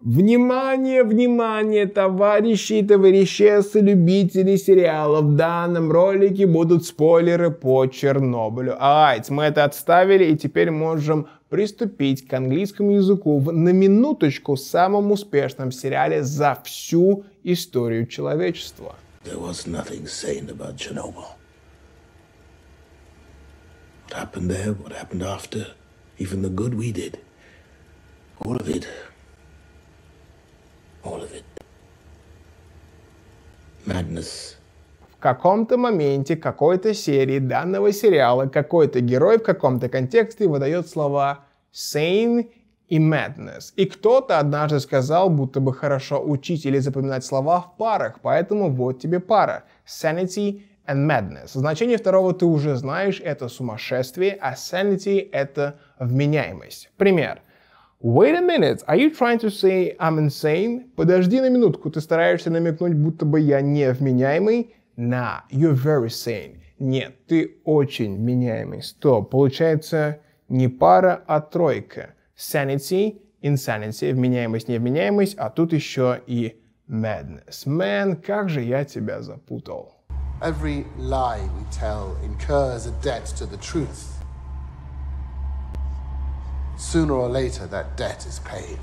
Внимание, внимание, товарищи и товарищесы, любители сериала. В данном ролике будут спойлеры по Чернобылю. Алайт, мы это отставили и теперь можем приступить к английскому языку в, на минуточку в самом успешном сериале за всю историю человечества. There was nothing sane about Chernobyl. What happened there, what happened after, even the good we did, all of it madness. В каком-то моменте какой-то серии данного сериала какой-то герой в каком-то контексте выдает слова sane и madness. И кто-то однажды сказал, будто бы хорошо учить или запоминать слова в парах, поэтому вот тебе пара. Sanity and madness. Значение второго ты уже знаешь, это сумасшествие, а sanity — это вменяемость. Пример. Wait a minute, are you trying to say I'm insane? Подожди на минутку, ты стараешься намекнуть, будто бы я невменяемый? Nah, you're very sane. Нет, ты очень меняемый. Стоп, получается не пара, а тройка. Sanity, insanity, вменяемость, невменяемость, а тут еще и madness. Man, как же я тебя запутал. Every lie we tell incurs a debt to the truth. Sooner or later that debt is paid.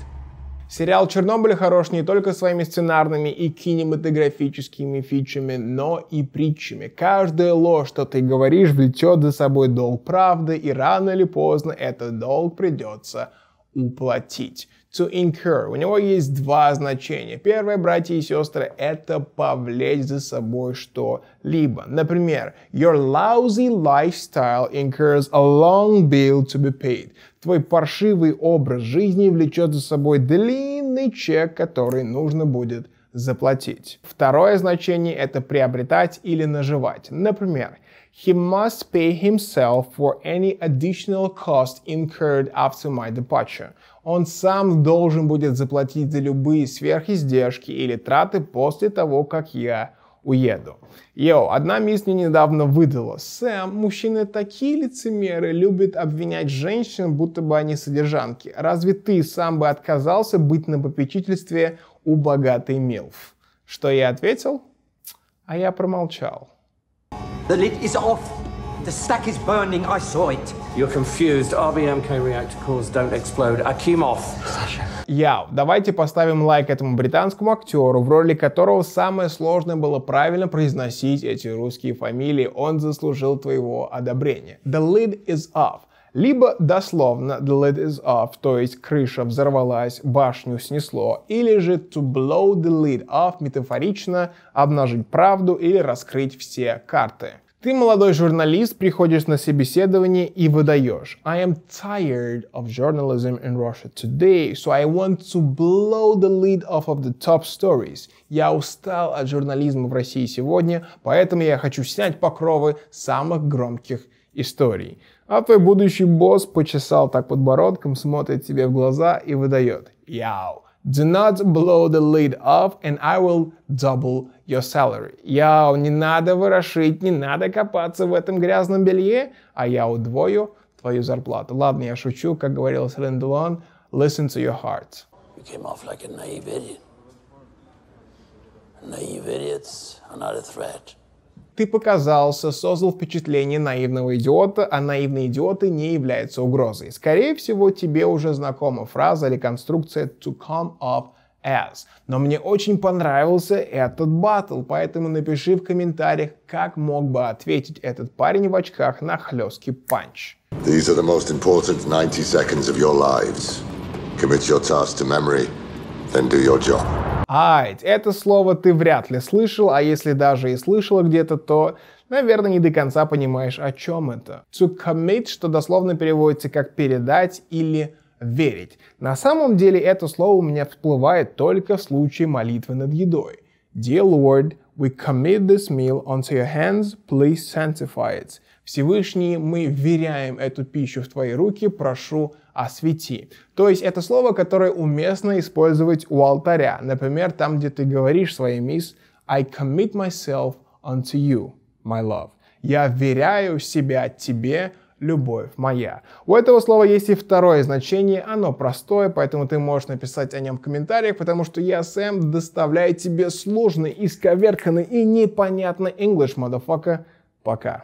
Сериал «Чернобыль» хорош не только своими сценарными и кинематографическими фичами, но и притчами. Каждая ложь, что ты говоришь, влечет за собой долг правды, и рано или поздно этот долг придется уплатить. To incur. У него есть два значения. Первое, братья и сестры, это повлечь за собой что-либо. Например, your lousy lifestyle incurs a long bill to be paid. Твой паршивый образ жизни влечет за собой длинный чек, который нужно будет заплатить. Второе значение это приобретать или наживать. Например, he must pay himself for any additional cost incurred after my departure. Он сам должен будет заплатить за любые сверхиздержки или траты после того, как я уеду. Йоу, одна мисс мне недавно выдала. Сэм, мужчины такие лицемеры, любят обвинять женщин, будто бы они содержанки. Разве ты сам бы отказался быть на попечительстве у богатой Милф? Что я ответил? А я промолчал. The lid is off. The stack is burning. I saw it. You're confused. RBMK reactor cores don't explode. I came Яо. Давайте поставим лайк этому британскому актеру, в роли которого самое сложное было правильно произносить эти русские фамилии. Он заслужил твоего одобрения. The lid is off. Либо дословно the lid is off, то есть крыша взорвалась, башню снесло, или же to blow the lid off метафорично обнажить правду или раскрыть все карты. Ты молодой журналист, приходишь на собеседование и выдаешь. I am tired of journalism in Russia today, so I want to blow the lid off of the top stories. Я устал от журнализма в России сегодня, поэтому я хочу снять покровы самых громких историй. А твой будущий босс почесал так подбородком, смотрит тебе в глаза и выдает. Яу. Do not blow the lid off and I will double your salary. Яу, не надо ворошить, не надо копаться в этом грязном белье, а я удвою твою зарплату. Ладно, я шучу, как говорил Селин Дуан, listen to your heart. You came off like a naive idiot. Naive idiots are not a threat. Ты показался, создал впечатление наивного идиота, а наивные идиоты не являются угрозой. Скорее всего, тебе уже знакома фраза или конструкция to come off as. Но мне очень понравился этот батл, поэтому напиши в комментариях, как мог бы ответить этот парень в очках на хлесткий панч. These are the most important 90 seconds of your lives. Commit your task to memory, then do your job. Айт. Это слово ты вряд ли слышал, а если даже и слышала где-то, то наверное, не до конца понимаешь, о чем это. To commit, что дословно переводится как передать или верить. На самом деле это слово у меня всплывает только в случае молитвы над едой. Dear Lord, we commit this meal onto your hands, please sanctify it. Всевышний, мы веряем эту пищу в Твои руки, прошу, освети. То есть это слово, которое уместно использовать у алтаря. Например, там, где ты говоришь своей мисс «I commit myself unto you, my love». «Я веряю себя тебе, любовь моя. У этого слова есть и второе значение, оно простое, поэтому ты можешь написать о нем в комментариях, потому что я, Сэм, доставляю тебе сложный, исковерканный и непонятный English, motherfucker. Пока.